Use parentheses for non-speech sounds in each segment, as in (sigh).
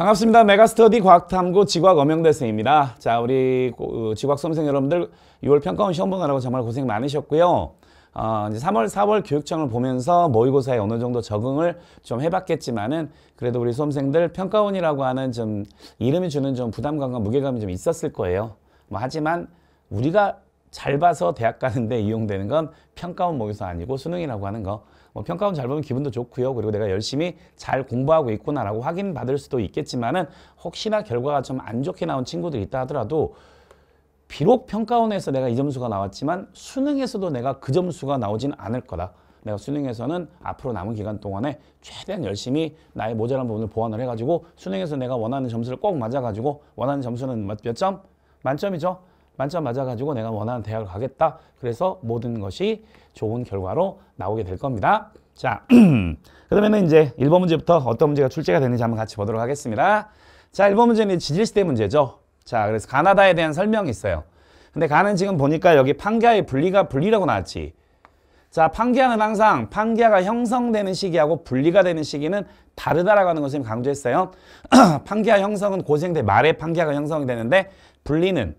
반갑습니다. 메가스터디 과학탐구 지과학 엄영대생입니다. 자, 우리 어, 지과학 수험생 여러분들 6월 평가원 시험 보느라고 정말 고생 많으셨고요. 어, 이제 3월, 4월 교육청을 보면서 모의고사에 어느 정도 적응을 좀 해봤겠지만은 그래도 우리 수험생들 평가원이라고 하는 좀 이름이 주는 좀 부담감과 무게감이 좀 있었을 거예요. 뭐 하지만 우리가 잘 봐서 대학 가는데 이용되는 건 평가원 모의고사 아니고 수능이라고 하는 거. 뭐 평가원 잘 보면 기분도 좋고요. 그리고 내가 열심히 잘 공부하고 있구나라고 확인받을 수도 있겠지만은 혹시나 결과가 좀 안 좋게 나온 친구들이 있다 하더라도 비록 평가원에서 내가 이 점수가 나왔지만 수능에서도 내가 그 점수가 나오진 않을 거다. 내가 수능에서는 앞으로 남은 기간 동안에 최대한 열심히 나의 모자란 부분을 보완을 해가지고 수능에서 내가 원하는 점수를 꼭 맞아가지고 원하는 점수는 몇 점? 만점이죠. 만점 맞아가지고 내가 원하는 대학을 가겠다. 그래서 모든 것이 좋은 결과로 나오게 될 겁니다. 자, (clears throat) 그러면은 이제 1번 문제부터 어떤 문제가 출제가 되는지 한번 같이 보도록 하겠습니다. 자, 1번 문제는 지질시대 문제죠. 자, 그래서 가나다에 대한 설명이 있어요. 근데 가는 지금 보니까 여기 판기아의 분리가 분리라고 나왔지. 자, 판기아는 항상 판기아가 형성되는 시기하고 분리가 되는 시기는 다르다라고 하는 것을 강조했어요. (clears throat) 판기아 형성은 고생대 말에 판기아가 형성 되는데 분리는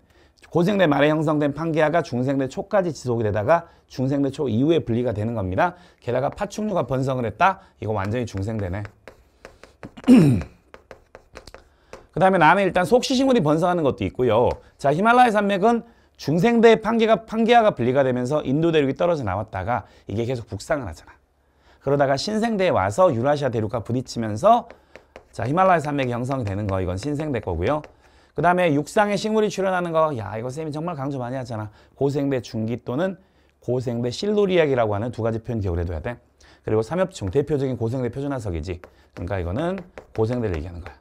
고생대 말에 형성된 판기아가 중생대 초까지 지속이 되다가 중생대 초 이후에 분리가 되는 겁니다. 게다가 파충류가 번성을 했다? 이거 완전히 중생대네. 그 다음에 남해 일단 속시식물이 번성하는 것도 있고요. 자 히말라야 산맥은 중생대의 판기가, 판기아가 분리가 되면서 인도 대륙이 떨어져 나왔다가 이게 계속 북상을 하잖아. 그러다가 신생대에 와서 유라시아 대륙과 부딪히면서 자 히말라야 산맥이 형성되는 거 이건 신생대 거고요. 그 다음에 육상에 식물이 출현하는 거, 야 이거 쌤이 정말 강조 많이 하잖아. 고생대 중기 또는 고생대 실로리약이라고 하는 두 가지 표현 기억해둬야 돼. 그리고 삼엽충, 대표적인 고생대 표준화석이지. 그러니까 이거는 고생대를 얘기하는 거야.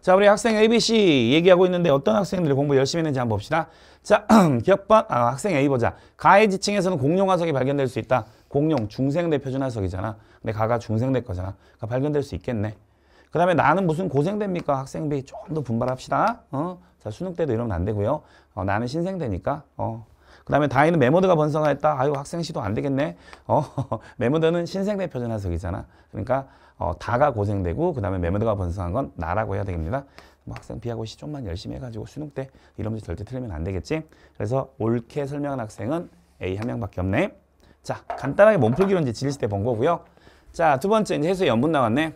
자, 우리 학생 ABC 얘기하고 있는데 어떤 학생들이 공부 열심히 했는지 한번 봅시다. 자, (clears throat) 기억반, 아, 학생 A 보자. 가의 지층에서는 공룡화석이 발견될 수 있다. 공룡, 중생대 표준화석이잖아. 근데 가가 중생대 거잖아. 그러니까 발견될 수 있겠네. 그 다음에 나는 무슨 고생됩니까? 학생비 좀 더 분발합시다. 어? 자, 수능 때도 이러면 안 되고요. 어, 나는 신생되니까. 어. 그 다음에 다이는 메모드가 번성하였다 아유, 학생시도 안 되겠네. 어, (laughs) 메모드는 신생대표준화석이잖아 그러니까, 어, 다가 고생되고, 그 다음에 메모드가 번성한 건 나라고 해야 되겠습니다. 뭐 학생 비하고시 좀만 열심히 해가지고 수능 때 이런 문제 절대 틀리면 안 되겠지. 그래서 옳게 설명한 학생은 A 한 명밖에 없네. 자, 간단하게 몸풀기로 이제 지릴 때 본 거고요. 자, 두 번째 이제 해수의 연분 나왔네.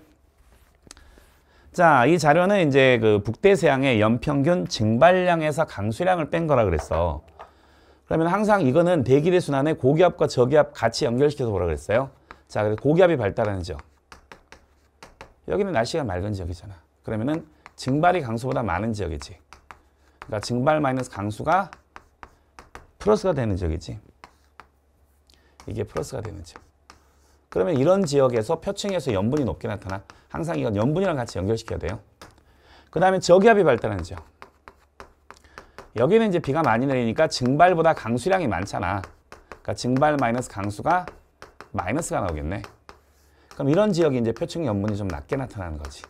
자, 이 자료는 이제 그 북대서양의 연평균 증발량에서 강수량을 뺀 거라 그랬어. 그러면 항상 이거는 대기대 순환에 고기압과 저기압 같이 연결시켜서 보라 그랬어요. 자, 그래서 고기압이 발달하는 지역. 여기는 날씨가 맑은 지역이잖아. 그러면은 증발이 강수보다 많은 지역이지. 그러니까 증발 마이너스 강수가 플러스가 되는 지역이지. 이게 플러스가 되는 지역. 그러면 이런 지역에서 표층에서 염분이 높게 나타나 항상 이건 염분이랑 같이 연결시켜야 돼요. 그 다음에 저기압이 발달하는 지역. 여기는 이제 비가 많이 내리니까 증발보다 강수량이 많잖아. 그러니까 증발 마이너스 강수가 마이너스가 나오겠네. 그럼 이런 지역이 이제 표층 염분이 좀 낮게 나타나는 거지.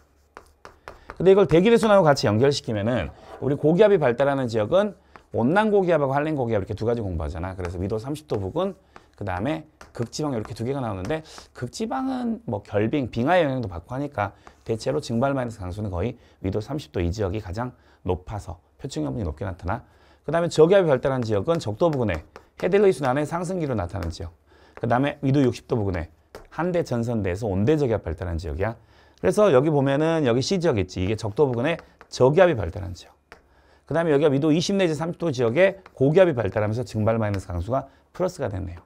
근데 이걸 대기대순환하고 같이 연결시키면은 우리 고기압이 발달하는 지역은 온난 고기압하고 한랭 고기압 이렇게 두 가지 공부하잖아. 그래서 위도 30도 부근, 그 다음에 극지방 이렇게 두 개가 나오는데 극지방은 뭐 결빙, 빙하의 영향도 받고 하니까 대체로 증발 마이너스 강수는 거의 위도 30도 이 지역이 가장 높아서 표층염분이 높게 나타나 그 다음에 저기압이 발달한 지역은 적도 부근에 헤델레이 순환의 상승기로 나타나는 지역 그 다음에 위도 60도 부근에 한대 전선대에서 온대 저기압 발달한 지역이야 그래서 여기 보면은 여기 C지역 있지 이게 적도 부근에 저기압이 발달한 지역 그 다음에 여기가 위도 20 내지 30도 지역에 고기압이 발달하면서 증발 마이너스 강수가 플러스가 됐네요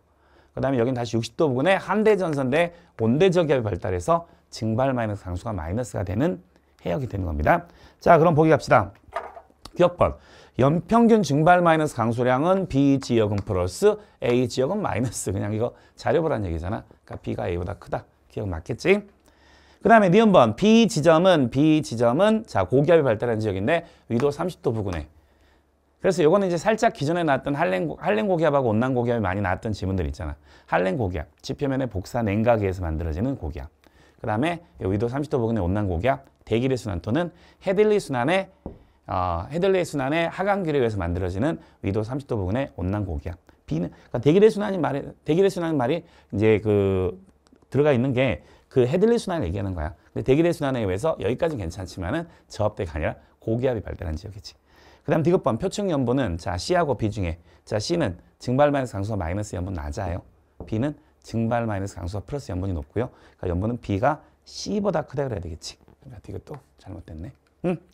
그 다음에 여기는 다시 60도 부근에 한대전선 대 온대저기압이 발달해서 증발 마이너스 강수가 마이너스가 되는 해역이 되는 겁니다. 자 그럼 보기 갑시다. 기억번 연평균 증발 마이너스 강수량은 B 지역은 플러스 A 지역은 마이너스 그냥 이거 자료 보란 얘기잖아. 그러니까 B가 A보다 크다. 기억 맞겠지? 그 다음에 니은번 B 지점은 B 지점은 자 고기압이 발달한 지역인데 위도 30도 부근에 그래서 요거는 이제 살짝 기존에 나왔던 할렌, 할렌 고기압하고 온난 고기압이 많이 나왔던 지문들 있잖아. 할렌 고기압, 지표면의 복사 냉각에서 만들어지는 고기압. 그 다음에 위도 30도 부근의 온난 고기압, 대기류 순환토는 헤들리 순환의 어, 헤들리 순환의 하강기류에 의해서 만들어지는 위도 30도 부근의 온난 고기압. 비는 그러니까 대기류 순환이 말이 대기류 순환 말이 이제 그 들어가 있는 게 그 헤들리 순환을 얘기하는 거야. 근데 대기류 순환에 의해서 여기까지는 괜찮지만은 저압대가 아니라 고기압이 발달한 지역이지. 그 다음 디귿번 표층연분은 자 C하고 B 중에 자 C는 증발 마이너스 강수와 마이너스 연분 낮아요. B는 증발 마이너스 강수와 플러스 연분이 높고요. 그러니까 연분은 B가 C보다 크다 그래야 되겠지. 그러니까 이것도 잘못됐네. 응.